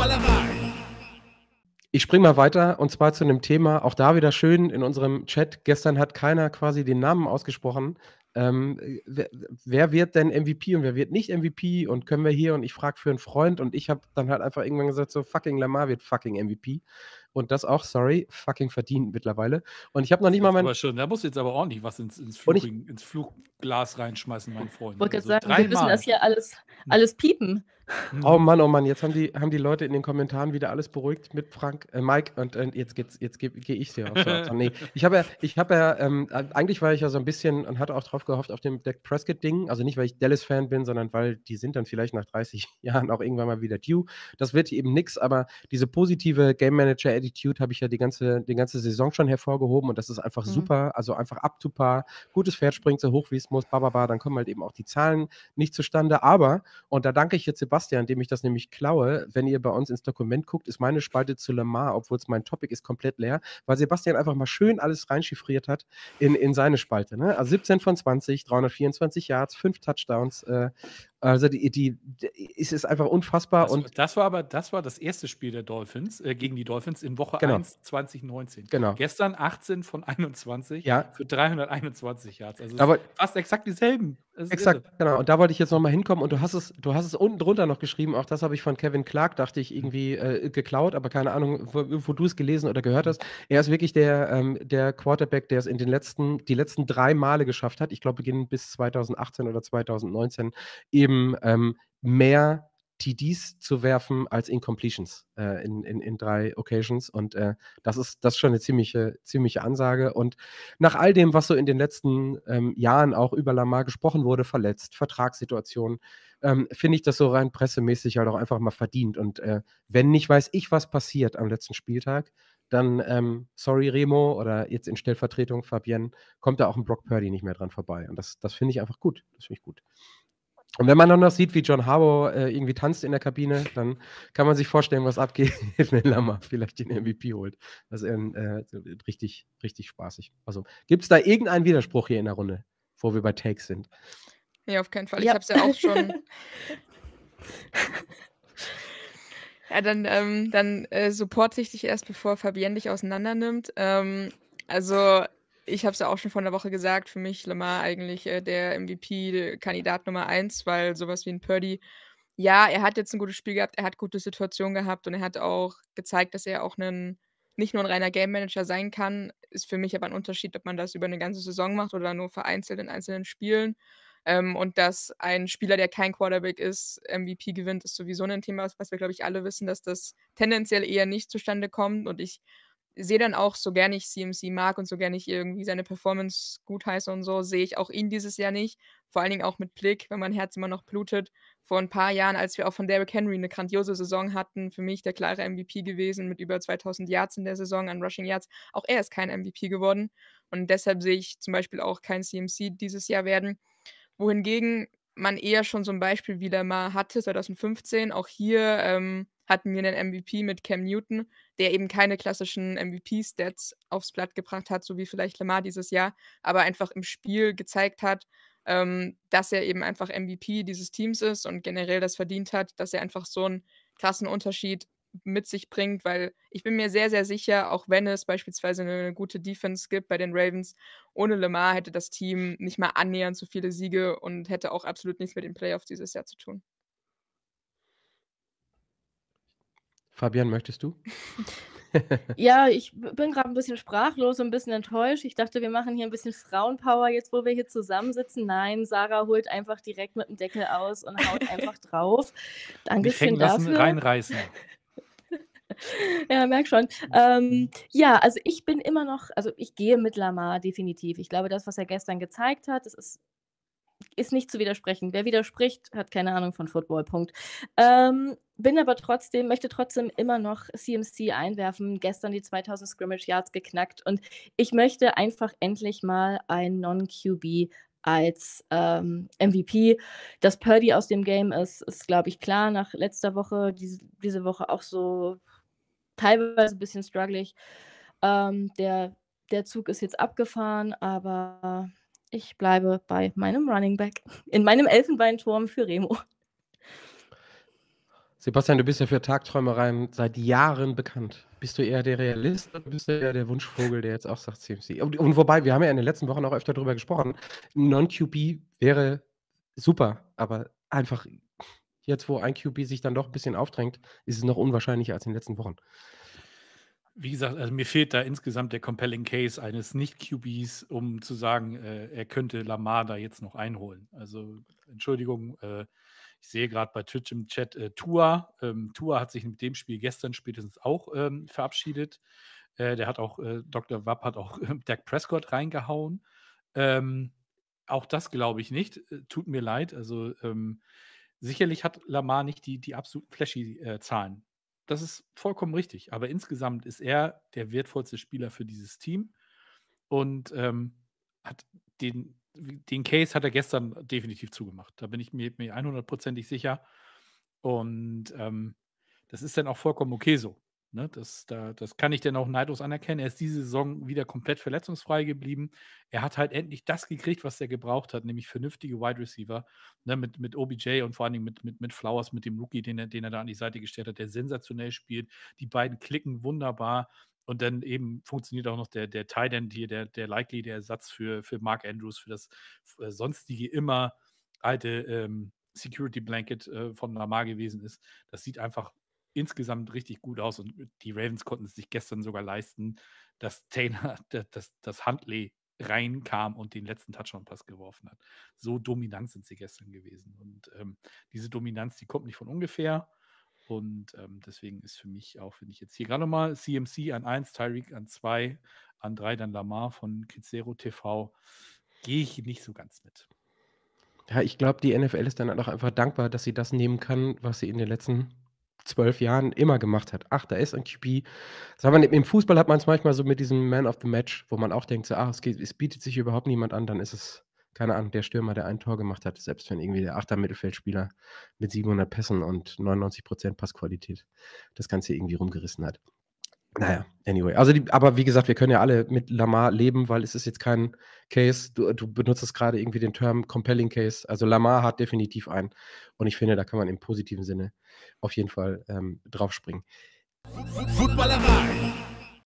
Fußballerei. Ich springe mal weiter und zwar zu einem Thema, auch da wieder schön in unserem Chat. Gestern hat keiner quasi den Namen ausgesprochen. Ähm, wer, wer, wird denn MVP und wer wird nicht MVP und können wir hier und ich frage für einen Freund und ich habe dann halt einfach irgendwann gesagt, so fucking Lamar wird fucking MVP und das auch, sorry, fucking verdient mittlerweile. Und ich habe noch nicht mal mein. Aber schon, da muss jetzt aber ordentlich was ins, ins, Flug, ich, ins Flugglas reinschmeißen, mein Freund. Ich wollte also gerade sagen, wir müssen das hier alles, hm. alles piepen. Hm. Oh Mann, oh Mann, jetzt haben die, haben die Leute in den Kommentaren wieder alles beruhigt mit Frank, äh, Mike und äh, jetzt, jetzt gehe geh ich dir auf. So, nee. Ich habe ja, ich hab ja ähm, eigentlich war ich ja so ein bisschen und hatte auch drauf gehofft auf dem Deck Prescott-Ding. Also nicht, weil ich Dallas-Fan bin, sondern weil die sind dann vielleicht nach 30 Jahren auch irgendwann mal wieder due. Das wird eben nichts, aber diese positive Game Manager Attitude habe ich ja die ganze, die ganze Saison schon hervorgehoben und das ist einfach mhm. super. Also einfach up to par. Gutes Pferd springt so hoch, wie es muss, bababa. Dann kommen halt eben auch die Zahlen nicht zustande. Aber, und da danke ich jetzt Sebastian, dem ich das nämlich klaue, wenn ihr bei uns ins Dokument guckt, ist meine Spalte zu Lamar, obwohl es mein Topic ist, komplett leer, weil Sebastian einfach mal schön alles reinschiffriert hat in, in seine Spalte. Ne? Also 17 von 20, 324 Yards, 5 Touchdowns. Äh, also die, die, die es ist einfach unfassbar. Das, und das war aber das war das erste Spiel der Dolphins äh, gegen die Dolphins in Woche genau. 1 2019. Genau. Gestern 18 von 21 ja. für 321 Yards. Also aber, fast exakt dieselben. Exakt, irre. genau. Und da wollte ich jetzt nochmal hinkommen und du hast es, du hast es unten drunter noch geschrieben, auch das habe ich von Kevin Clark, dachte ich, irgendwie äh, geklaut, aber keine Ahnung, wo, wo du es gelesen oder gehört hast. Er ist wirklich der, ähm, der Quarterback, der es in den letzten, die letzten drei Male geschafft hat. Ich glaube, beginnend bis 2018 oder 2019 eben eben ähm, mehr TDs zu werfen als Incompletions äh, in, in, in drei Occasions. Und äh, das ist das ist schon eine ziemliche, ziemliche Ansage. Und nach all dem, was so in den letzten ähm, Jahren auch über Lamar gesprochen wurde, verletzt, Vertragssituation, ähm, finde ich das so rein pressemäßig halt auch einfach mal verdient. Und äh, wenn nicht weiß ich, was passiert am letzten Spieltag, dann ähm, sorry Remo oder jetzt in Stellvertretung Fabienne, kommt da auch ein Brock Purdy nicht mehr dran vorbei. Und das, das finde ich einfach gut. Das finde ich gut. Und wenn man dann noch sieht, wie John Harbour äh, irgendwie tanzt in der Kabine, dann kann man sich vorstellen, was abgeht, wenn Lama vielleicht den MVP holt. Das ist äh, richtig, richtig spaßig. Also gibt es da irgendeinen Widerspruch hier in der Runde, wo wir bei Takes sind? Nee, auf keinen Fall. Ja. Ich habe es ja auch schon. ja, dann, ähm, dann äh, supporte ich dich erst, bevor Fabienne dich auseinandernimmt. Ähm, also ich habe es ja auch schon vor einer Woche gesagt, für mich Lamar eigentlich äh, der MVP-Kandidat Nummer eins, weil sowas wie ein Purdy, ja, er hat jetzt ein gutes Spiel gehabt, er hat gute Situationen gehabt und er hat auch gezeigt, dass er auch einen, nicht nur ein reiner Game Manager sein kann. Ist für mich aber ein Unterschied, ob man das über eine ganze Saison macht oder nur vereinzelt in einzelnen Spielen. Ähm, und dass ein Spieler, der kein Quarterback ist, MVP gewinnt, ist sowieso ein Thema, was wir, glaube ich, alle wissen, dass das tendenziell eher nicht zustande kommt. Und ich sehe dann auch, so gerne ich CMC mag und so gerne ich irgendwie seine Performance gut heiße und so, sehe ich auch ihn dieses Jahr nicht. Vor allen Dingen auch mit Blick, wenn mein Herz immer noch blutet. Vor ein paar Jahren, als wir auch von Derrick Henry eine grandiose Saison hatten, für mich der klare MVP gewesen mit über 2000 Yards in der Saison an Rushing Yards. Auch er ist kein MVP geworden und deshalb sehe ich zum Beispiel auch kein CMC dieses Jahr werden. Wohingegen man eher schon so ein Beispiel wieder mal hatte, 2015. Auch hier ähm, hatten wir einen MVP mit Cam Newton, der eben keine klassischen MVP-Stats aufs Blatt gebracht hat, so wie vielleicht Lamar dieses Jahr, aber einfach im Spiel gezeigt hat, ähm, dass er eben einfach MVP dieses Teams ist und generell das verdient hat, dass er einfach so einen krassen Unterschied mit sich bringt, weil ich bin mir sehr, sehr sicher, auch wenn es beispielsweise eine gute Defense gibt bei den Ravens, ohne Lamar hätte das Team nicht mal annähernd so viele Siege und hätte auch absolut nichts mit den Playoffs dieses Jahr zu tun. Fabian, möchtest du? ja, ich bin gerade ein bisschen sprachlos und ein bisschen enttäuscht. Ich dachte, wir machen hier ein bisschen Frauenpower jetzt, wo wir hier zusammensitzen. Nein, Sarah holt einfach direkt mit dem Deckel aus und haut einfach drauf. Danke Dankeschön dafür. Lassen, reinreißen. ja, merk schon. Ähm, ja, also ich bin immer noch, also ich gehe mit Lamar definitiv. Ich glaube, das, was er gestern gezeigt hat, das ist ist nicht zu widersprechen. Wer widerspricht, hat keine Ahnung von Football. Punkt. Ähm, bin aber trotzdem, möchte trotzdem immer noch CMC einwerfen. Gestern die 2000 Scrimmage Yards geknackt und ich möchte einfach endlich mal ein Non-QB als ähm, MVP. Dass Purdy aus dem Game ist, ist, glaube ich, klar. Nach letzter Woche, diese, diese Woche auch so teilweise ein bisschen strugglig. Ähm, der, der Zug ist jetzt abgefahren, aber ich bleibe bei meinem Running Back. In meinem Elfenbeinturm für Remo. Sebastian, du bist ja für Tagträumereien seit Jahren bekannt. Bist du eher der Realist oder bist du eher der Wunschvogel, der jetzt auch sagt CMC? Und, und wobei, wir haben ja in den letzten Wochen auch öfter darüber gesprochen, Non-QB wäre super, aber einfach jetzt, wo ein QB sich dann doch ein bisschen aufdrängt, ist es noch unwahrscheinlicher als in den letzten Wochen. Wie gesagt, also mir fehlt da insgesamt der compelling Case eines Nicht-QBs, um zu sagen, äh, er könnte Lamar da jetzt noch einholen. Also Entschuldigung, äh, ich sehe gerade bei Twitch im Chat äh, Tua. Ähm, Tua hat sich mit dem Spiel gestern spätestens auch ähm, verabschiedet. Äh, der hat auch, äh, Dr. Wapp hat auch äh, Dak Prescott reingehauen. Ähm, auch das glaube ich nicht. Äh, tut mir leid. Also ähm, sicherlich hat Lamar nicht die, die absoluten flashy Zahlen das ist vollkommen richtig. Aber insgesamt ist er der wertvollste Spieler für dieses Team und ähm, hat den, den Case hat er gestern definitiv zugemacht. Da bin ich mir, mir 100%ig sicher. Und ähm, das ist dann auch vollkommen okay so. Ne, das, da, das kann ich denn auch neidlos anerkennen. Er ist diese Saison wieder komplett verletzungsfrei geblieben. Er hat halt endlich das gekriegt, was er gebraucht hat, nämlich vernünftige Wide Receiver ne, mit, mit OBJ und vor allen Dingen mit, mit, mit Flowers, mit dem Rookie, den er, den er da an die Seite gestellt hat, der sensationell spielt. Die beiden klicken wunderbar. Und dann eben funktioniert auch noch der, der Tight End hier, der, der likely der Ersatz für, für Mark Andrews, für das für äh, sonstige immer alte ähm, Security Blanket äh, von Lamar gewesen ist. Das sieht einfach insgesamt richtig gut aus und die Ravens konnten es sich gestern sogar leisten, dass Taylor, dass, dass Huntley reinkam und den letzten Touchdown-Pass geworfen hat. So dominant sind sie gestern gewesen. Und ähm, diese Dominanz, die kommt nicht von ungefähr. Und ähm, deswegen ist für mich auch, wenn ich jetzt hier gerade mal CMC an 1, Tyreek an 2, an 3 dann Lamar von Kizero TV, gehe ich nicht so ganz mit. Ja, ich glaube, die NFL ist dann halt auch einfach dankbar, dass sie das nehmen kann, was sie in den letzten zwölf Jahren immer gemacht hat. Ach, da ist ein QB. Das hat man, Im Fußball hat man es manchmal so mit diesem Man of the Match, wo man auch denkt, so, ach, es, geht, es bietet sich überhaupt niemand an, dann ist es, keine Ahnung, der Stürmer, der ein Tor gemacht hat, selbst wenn irgendwie der achter Mittelfeldspieler mit 700 Pässen und 99% Passqualität das Ganze irgendwie rumgerissen hat. Naja, anyway. Also die, aber wie gesagt, wir können ja alle mit Lamar leben, weil es ist jetzt kein Case. Du, du benutzt es gerade irgendwie den Term Compelling Case. Also Lamar hat definitiv einen. Und ich finde, da kann man im positiven Sinne auf jeden Fall ähm, draufspringen. Footballerei.